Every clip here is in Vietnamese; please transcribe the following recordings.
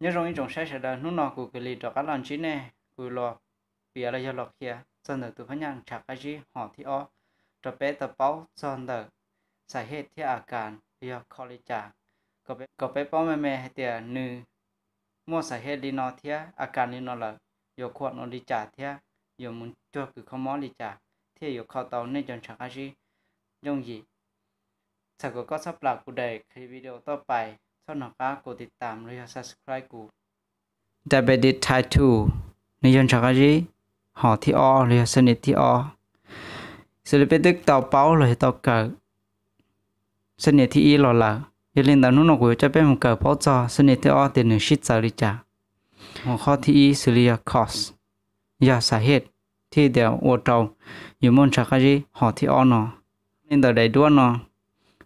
nhớ rồi trong s a น sẽ l น n ú ่ nọ của cái lì อ h o các l ầ น chín này của lò b ì ะ là do lọ kia dân đời t ụ ั phát nhang c อ ặ ี c อ i gì họ t h ะ ó cho bé tập b á อ dân đời สาเหตุที่อาการเรียกคอลิจาก็ไปก็ไปป้อมแม่ให้เตียนึ่งมั่วสาเหตุลีนอเทียอาการลีนอละโยขวดนอลิจาเทียโยมุนจวคือขมอลิจาเทียโยข้าเตาในจนฉากอาจียงยีสักก็สับหลักกูได้คลิปวิดีโอต่อไปท่านนักกดติดตามหรือ subscribe กูดับเบิลดิทไททูนิยนชักจีหอที่ออหรือสนิทที่ออุดลปินตึกเต่าเป้าเลยต่อเกิดสนิทที่อีหล่อละยลินตานุนกูจะเป็นมุกเกิดเพราะจอสนิทที่ออเดินหนึ่งชิดสาริจาหัวข้อที่อีสุริยาคอสยาสาเหตุที่เดียวอวดเราอยู่มนชักจีหอที่ออนอน่นต่ได้ด้วนา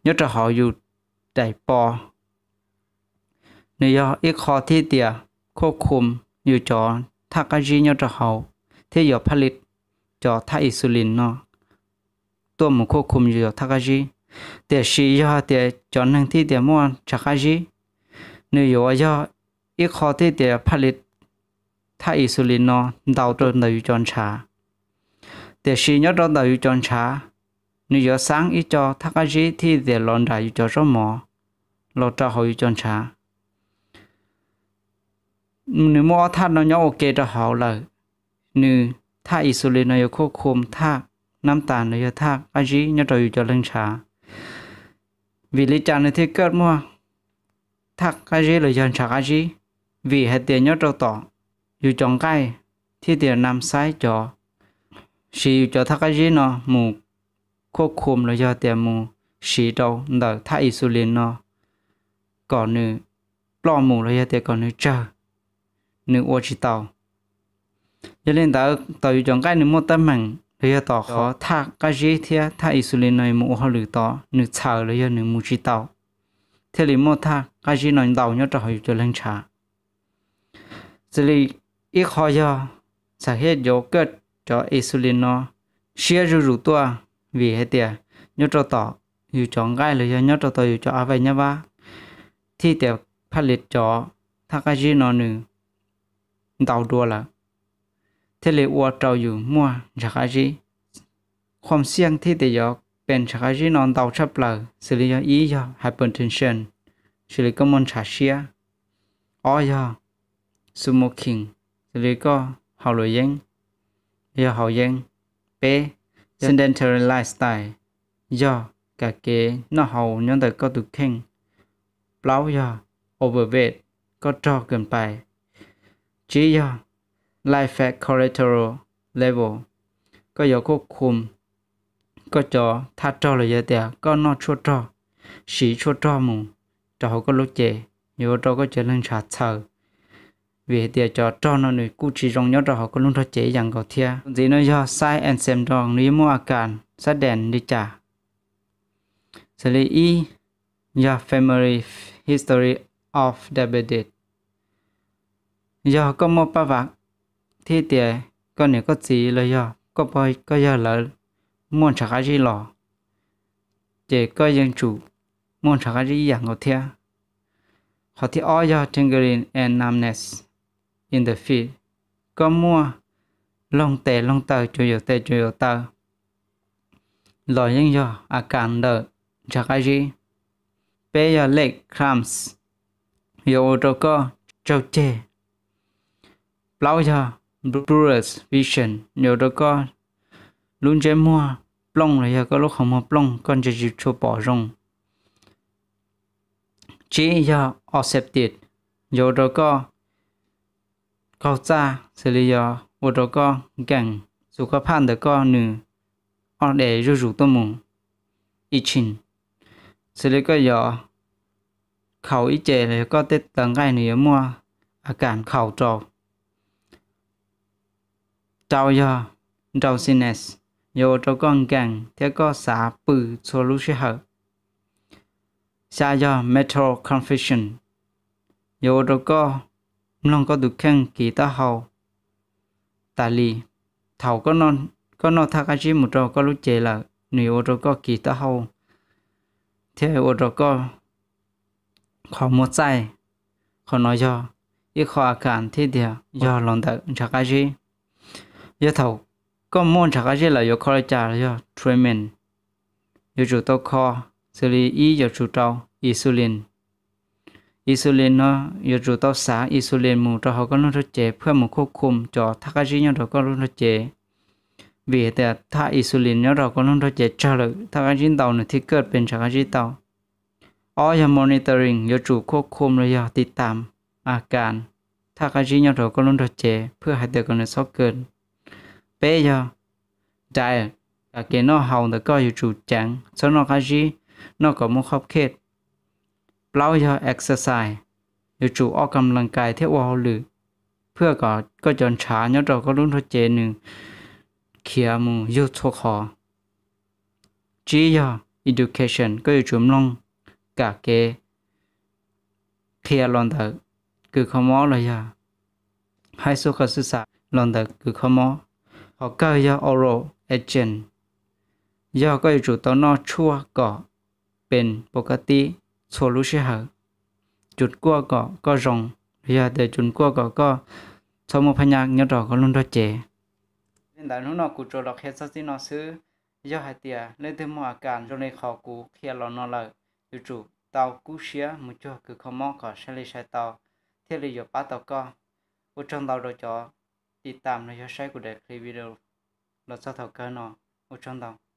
อยศจะหออยู่ได้ปอ nếu do ít khó thi tìa ควบคุมอยู่จอทักอาจีนยอดเขาที่อยู่ผลิตจอทักอิสุลินเนาะตัวมันควบคุมอยู่ทักอาจีแต่สียอแต่จอนั่งที่แต่ม้วนทักอาจีนื้อยอยออีกข้อที่แต่ผลิตถ้าอิสุลินเนาะดาวตัวเดาอยู่จอนชาแต่สียอดเดาอยู่จอนชานื้อยอสังอีจอทักอาจีที่แต่หลอนดาอยู่จอร่มหมอเราจะหอยจอนชา nếu mua tha nó nhau ok cho họ là nếu tha insulin nó yêu khô khom tha năm tàn nó yêu tha aji nhau rồi cho lên trà vì lý trả này thì kết mua thắc aji là dân trà aji vì hết tiền nhau trâu tỏ dù chọn cái thì tiền nằm sai cho sĩ cho thắc aji nó mù khô khom là do tiền mù sĩ đâu đỡ tha insulin nó còn nữa lo mù là do tiền còn nữa chờ nếu ô chỉ tàu cho nên ta tàu yêu chọn cái nếu mua tâm mạng rồi tàu khó thà cái gì thì thà insulin này mua họ lử tàu nếu chờ rồi giờ nếu mua chỉ tàu thế thì mua thà cái gì nói đầu nhớ cho họ cho lên trả xử lý ít khó do sản hết do cơ cho insulin nó xia rủ rủ tua vì thế tiền nhớ cho tàu yêu chọn cái rồi giờ nhớ cho tàu yêu cho à vậy nhá ba thì tiền phát liệt cho thà cái gì nó nữa ดา o đua là thế lệ ua trâu dù mua chắc ai g ความเสี่ยงที่จะยกเป็นชักจีนอนดาวชับเลยสิริยี่ยอ h y p e r t e n น i o นสิริก็มันชาเชียอ้อยอ s m o k i n สิริก็เฮาลยยังยอเฮายังเป้ sedentary lifestyle ยอกะเกนอเฮาย้อนแต่ก็ตุกเข่งเปล่ายอ overweight ก็จอเกินไป GEO Life Fact cholesterol Level có yếu ก็ยก็คุม ก็จอถ้าจอเลยเดียก็นอชัวจอสีชัวจอมูจอก็ลุกเจยจอก็จะเรื่องชาเชอ vì tiệt cho cho có có cho, cho cho cho nhiều vì nó nữ cụ chỉ rong nhớ rõ có luôn thật chế rằng có thia gì nó do sai and xem dong lý mua à cản sát đèn đi trả xử lý y do family history of diabetes giờ có một ba vạn thì tiền con nếu có gì là giờ có bơi có giờ là muốn trả cái gì lò để có dân chủ muốn trả cái gì dạng ngọt thea họ thì all your tingling nam numbness in the field, có mua long tè long tờ chủ yếu tè chủ yếu tờ lò dân giờ à cản đỡ trả cái gì bây giờ lấy crumbs, yêu ô tô có trâu chê Blauer, Brewers, Vision, nhiều đó có luôn chế mua plong là có lúc không mua plong con chỉ chịu cho bỏ rong chỉ giờ accepted nhiều đó có cao xa xử lý do vô đó có gần dù có phan được có nữ ở để rủ rủ tôi mùng ý chín xử lý có do khẩu ý chế này có tết tầng gai nữa mua à cản khẩu trọc trao yo trao sines yo trao con gang thế có xã bự số lúc sẽ hợp xa yo metal confession yo trao có non có được khăn kỳ ta hầu tà li, thầu có non có non thắc ai một trâu có lúc chế là người ô trâu có kỳ ta hầu thế ô trâu có khó một sai khó nói cho ít khó cản thế thì do lòng tự chắc ai giờ thầu có môn trả cái gì là yêu khó là trả là treatment yêu chủ tao khó xử lý y yêu chủ tao insulin insulin nó yêu chủ tao xả insulin mù cho họ có nó rất chế พื่อ một ควบคุมจอทัก cái gì nhau đó có nó rất chế vì thế thả insulin nhau đó có nó rất chế trả lời thắc cái gì tàu nữa thì cơ bên trả cái gì tàu ở nhà monitoring yêu chủ ควบคุมเลยติดตามอาการทัก cái gì nhau đó có nó rất chế เพื่อให้เด็กคนนั้นสอบเกิน bé giờ đại cả cái nó hồng được coi như chủ chẳng sau nó cái gì nó có một khóc khét bao giờ exercise dù chủ ở cầm lần cài theo hoa lử พื่อก็ก็จนช้าเนาะเราก็รุ่นทเจหนึ่งเขียมูยุทธคอจียอ education ก็อยู่จุมลงกะเกเคลียลอนเตคือขมอเลยยาให้สุขศึกษาลอนเตคือขมอ họ cơ do oral agent do có chủ tàu nó chua cỏ bên bocati số lũ xe hở chuột cua cỏ có rồng giờ để chuột cua cỏ có sau một phần nhạc nhớ rõ có luôn đó chế hiện tại nó cụ trò đọc hết sao nó xứ do hai tia lên thêm một cản cho nên khó cụ khi lo nó lợi dù chủ tàu cú xía một chỗ cứ không mong có xe lì xe tàu thế là giờ bắt tàu co ở trong tàu đó cho đi tạm nơi cho sai của đẹp khi video là sao thảo cơ nó ở trong đồng